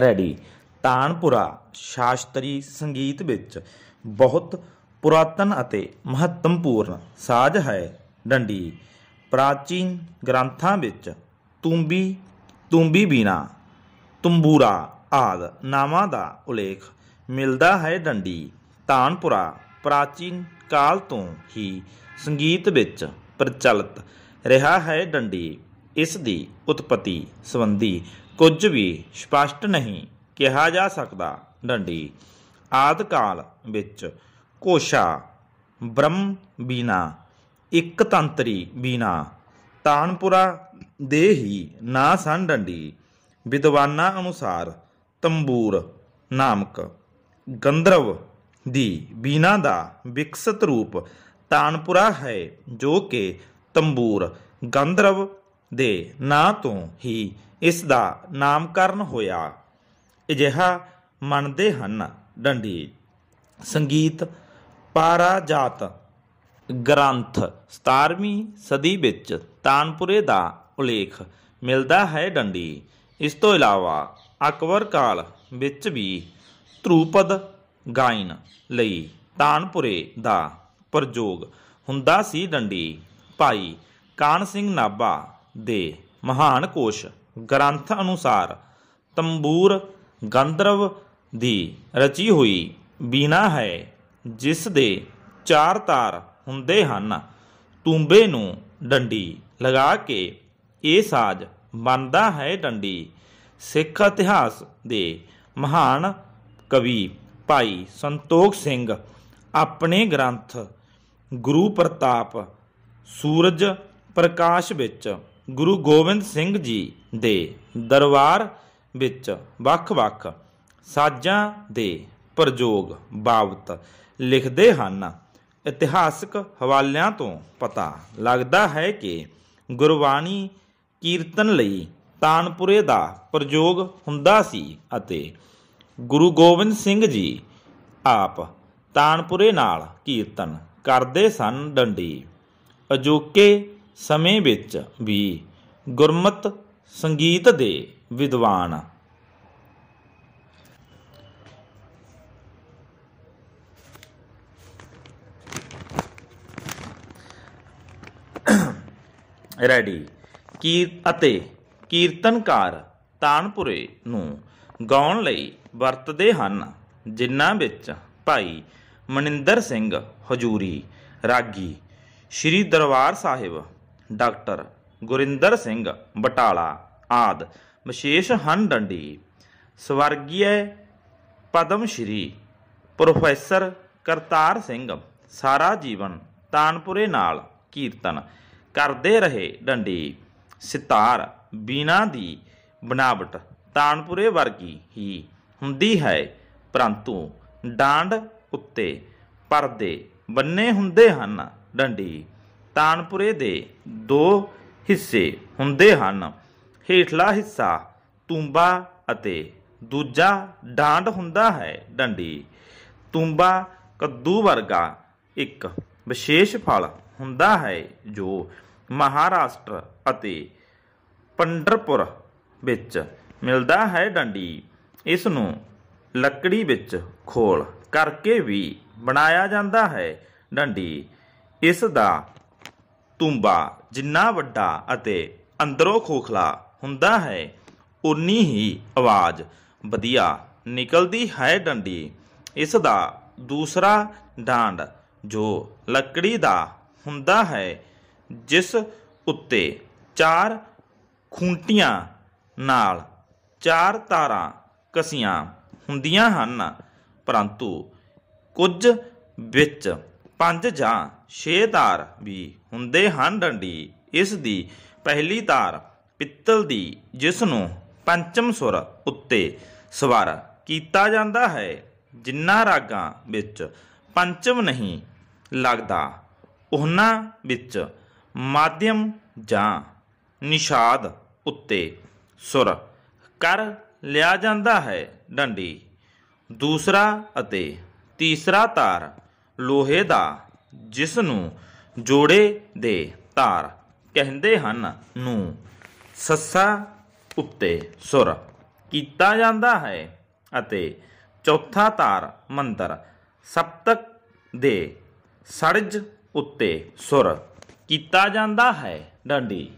ready tanpura ਸ਼ਾਸਤਰੀ ਸੰਗੀਤ ਵਿੱਚ ਬਹੁਤ ਪੁਰਾਤਨ ਅਤੇ ਮਹੱਤਵਪੂਰਨ ਸਾਜ਼ ਹੈ ਡੰਡੀ ਪ੍ਰਾਚੀਨ ਗ੍ਰੰਥਾਂ ਵਿੱਚ ਤੁੰਬੀ ਤੁੰਬੀ ਬੀਨਾ ਤੁੰਬੂਰਾ ਆਦ ਨਾਵਾਂ ਦਾ ਉਲੇਖ ਮਿਲਦਾ ਹੈ ਡੰਡੀ ਤਾਨਪੁਰਾ ਪ੍ਰਾਚੀਨ ਕਾਲ ਤੋਂ ਹੀ ਸੰਗੀਤ ਵਿੱਚ ਪ੍ਰਚਲਿਤ ਰਿਹਾ ਹੈ ਡੰਡੀ ਇਸ ਦੀ ਉਤਪਤੀ ਸੰਬੰਧੀ ਕੁਝ ਵੀ ਸਪਸ਼ਟ ਨਹੀਂ ਕਿਹਾ ਜਾ ਸਕਦਾ ਡੰਡੀ ਆਦ ਕਾਲ ਵਿੱਚ ਕੋਸ਼ਾ ਬ੍ਰਹਮ ਬੀਨਾ ਇੱਕ ਤੰਤਰੀ ਬੀਨਾ ਤਾਨਪੁਰਾ ਦੇ ਹੀ ਨਾ ਸਨ ਡੰਡੀ ਵਿਦਵਾਨਾਂ ਅਨੁਸਾਰ ਤੰਬੂਰ ਨਾਮਕ ਗੰਧਰਵ ਦੀ ਬੀਨਾ ਦਾ ਵਿਕਸਿਤ ਰੂਪ ਤਾਨਪੁਰਾ ਹੈ ਜੋ ਕਿ ਤੰਬੂਰ ਗੰਧਰਵ ਦੇ ਨਾਂ ਤੋਂ ਹੀ ਇਸ ਦਾ ਨਾਮਕਰਨ ਹੋਇਆ ਅਜਿਹਾ ਮੰਨਦੇ ਹਨ ਡੰਡੀ ਸੰਗੀਤ ਪਾਰਾਜਾਤ ਗ੍ਰੰਥ 17ਵੀਂ ਸਦੀ ਵਿੱਚ ਤਾਨਪੁਰੇ ਦਾ ਉਲੇਖ ਮਿਲਦਾ ਹੈ ਡੰਡੀ ਇਸ ਤੋਂ ਇਲਾਵਾ ਅਕਬਰ ਕਾਲ ਵਿੱਚ ਵੀ ਧਰੂਪਦ ਗਾਇਨ ਲਈ ਤਾਨਪੁਰੇ ਦਾ ਪ੍ਰਯੋਗ ਹੁੰਦਾ ਸੀ ਡੰਡੀ ਭਾਈ ਕਾਨ ਸਿੰਘ ਨਾਭਾ ਦੇ ਮਹਾਨ ਕੋਸ਼ ਗ੍ਰੰਥ ਅਨੁਸਾਰ ਤੰਬੂਰ ਗੰਧਰਵ ਦੀ ਰਚੀ ਹੋਈ ਬੀਨਾ ਹੈ ਜਿਸ ਦੇ ਚਾਰ ਤਾਰ ਹੁੰਦੇ ਹਨ ਤੂੰਬੇ ਨੂੰ ਡੰਡੀ ਲਗਾ ਕੇ ਇਹ ਸਾਜ਼ ਬੰਦਾ ਹੈ ਡੰਡੀ ਸਿੱਖ ਇਤਿਹਾਸ ਦੇ ਮਹਾਨ ਕਵੀ ਭਾਈ ਸੰਤੋਖ ਸਿੰਘ ਆਪਣੇ ਗ੍ਰੰਥ ਗੁਰੂ ਪ੍ਰਤਾਪ ਸੂਰਜ ਪ੍ਰਕਾਸ਼ ਵਿੱਚ ਗੁਰੂ ਗੋਬਿੰਦ ਸਿੰਘ ਜੀ ਦੇ ਦਰਬਾਰ ਵਿੱਚ ਵੱਖ-ਵੱਖ ਸਾਜ਼ਾਂ ਦੇ ਪ੍ਰਯੋਗ ਬਾਬਤ ਲਿਖਦੇ ਹਨ ਇਤਿਹਾਸਕ ਹਵਾਲਿਆਂ ਤੋਂ ਪਤਾ ਲੱਗਦਾ ਹੈ ਕਿ ਗੁਰਬਾਣੀ ਕੀਰਤਨ ਲਈ ਤਾਨਪੁਰੇ ਦਾ ਪ੍ਰਯੋਗ ਹੁੰਦਾ ਸੀ ਅਤੇ ਗੁਰੂ ਗੋਬਿੰਦ ਸਿੰਘ ਜੀ ਆਪ ਤਾਨਪੁਰੇ ਨਾਲ ਕੀਰਤਨ ਕਰਦੇ ਸਨ ਡੰਡੀ ਅਜੋਕੇ ਸਮੇਂ ਵਿੱਚ ਵੀ ਗੁਰਮਤ ਸੰਗੀਤ ਦੇ ਵਿਦਵਾਨ ਰੈਡੀ ਕੀ ਅਤੇ ਕੀਰਤਨਕਾਰ ਤਾਨਪੁਰੇ ਨੂੰ ਗਾਉਣ ਲਈ ਵਰਤਦੇ ਹਨ ਜਿਨ੍ਹਾਂ ਵਿੱਚ ਭਾਈ ਮਨਿੰਦਰ ਸਿੰਘ ਹਜੂਰੀ ਰਾਗੀ ਸ੍ਰੀ ਦਰਬਾਰ ਸਾਹਿਬ ਡਾਕਟਰ ਗੁਰਿੰਦਰ ਸਿੰਘ ਬਟਾਲਾ ਆਦ ਵਿਸ਼ੇਸ਼ ਹਨ ਡੰਡੀ ਸਵਰਗੀਏ ਪਦਮ ਸ਼੍ਰੀ ਪ੍ਰੋਫੈਸਰ ਕਰਤਾਰ ਸਿੰਘ ਸਾਰਾ ਜੀਵਨ ਤਾਨਪੁਰੇ ਨਾਲ ਕੀਰਤਨ ਕਰਦੇ ਰਹੇ ਡੰਡੀ ਸਿਤਾਰ ਬੀਨਾ ਦੀ ਬਨਾਵਟ ਤਾਨਪੁਰੇ ਵਰਗੀ ਹੀ ਹੁੰਦੀ ਹੈ ਪਰੰਤੂ ਡਾਂਡ ਉੱਤੇ ਪਰਦੇ ਬੰਨੇ ਹੁੰਦੇ ਹਨ ਡੰਡੀ ਤਾਨਪੁਰੇ ਦੇ ਦੋ ਹਿੱਸੇ ਹੁੰਦੇ ਹਨ ਹੇਠਲਾ ਹਿੱਸਾ ਤੂੰਬਾ ਅਤੇ ਦੂਜਾ ਡਾਂਡ ਹੁੰਦਾ ਹੈ ਡੰਡੀ ਤੂੰਬਾ ਕੱਦੂ ਵਰਗਾ ਇੱਕ ਵਿਸ਼ੇਸ਼ ਫਲ ਹੁੰਦਾ ਹੈ ਜੋ ਮਹਾਰਾਸ਼ਟਰ ਅਤੇ ਪੰਡਰਪੁਰ ਵਿੱਚ ਮਿਲਦਾ ਹੈ ਡੰਡੀ ਇਸ ਨੂੰ ਲੱਕੜੀ ਵਿੱਚ ਖੋਲ ਕਰਕੇ ਵੀ ਬਣਾਇਆ ਜਾਂਦਾ ਹੈ ਡੰਡੀ ਇਸ ਦਾ ਤੁੰਬਾ ਜਿੰਨਾ ਵੱਡਾ ਅਤੇ ਅੰਦਰੋਂ ਖੋਖਲਾ ਹੁੰਦਾ ਹੈ ਉਨੀ ਹੀ ਆਵਾਜ਼ ਵਧੀਆ ਨਿਕਲਦੀ ਹੈ ਡੰਡੀ ਇਸ ਦਾ ਦੂਸਰਾ ਡਾਂਡ ਜੋ ਲੱਕੜੀ ਦਾ ਹੁੰਦਾ ਹੈ ਜਿਸ ਉੱਤੇ ਚਾਰ ਖੂੰਟੀਆਂ ਨਾਲ ਚਾਰ ਤਾਰਾਂ ਕਸੀਆਂ ਹੁੰਦੀਆਂ ਹਨ ਪਰੰਤੂ ਕੁਝ ਵਿੱਚ ਪੰਜ ਜਾਂ 6 ਤਾਰ ਵੀ ਹੁੰਦੇ ਹਨ ਡੰਡੀ ਇਸ ਦੀ ਪਹਿਲੀ ਤਾਰ ਪਿੱਤਲ ਦੀ ਜਿਸ ਨੂੰ ਪੰਚਮ ਸੁਰ ਉੱਤੇ ਸਵਾਰ ਕੀਤਾ ਜਾਂਦਾ ਹੈ ਜਿੰਨਾ ਰਾਗਾਂ ਵਿੱਚ ਪੰਚਮ ਨਹੀਂ ਲੱਗਦਾ ਉਹਨਾਂ ਵਿੱਚ ਮਾਧਿਅਮ ਜਾਂ ਨਿਸ਼ਾਦ ਉੱਤੇ ਸੁਰ ਕਰ ਲਿਆ ਜਾਂਦਾ ਹੈ ਡੰਡੀ ਦੂਸਰਾ ਅਤੇ ਤੀਸਰਾ ਤਾਰ ਲੋਹੇ ਦਾ ਜਿਸ ਨੂੰ ਜੋੜੇ ਦੇ ਤਾਰ ਕਹਿੰਦੇ ਹਨ ਨੂੰ ਸੱਸਾ ਉੱਤੇ ਸੁਰ ਕੀਤਾ ਜਾਂਦਾ ਹੈ ਅਤੇ ਚੌਥਾ ਤਾਰ ਮੰਤਰ ਸਪਤਕ ਦੇ ਸੜਜ ਉੱਤੇ ਸੁਰ ਕੀਤਾ ਜਾਂਦਾ ਹੈ ਡਾਂਡੀ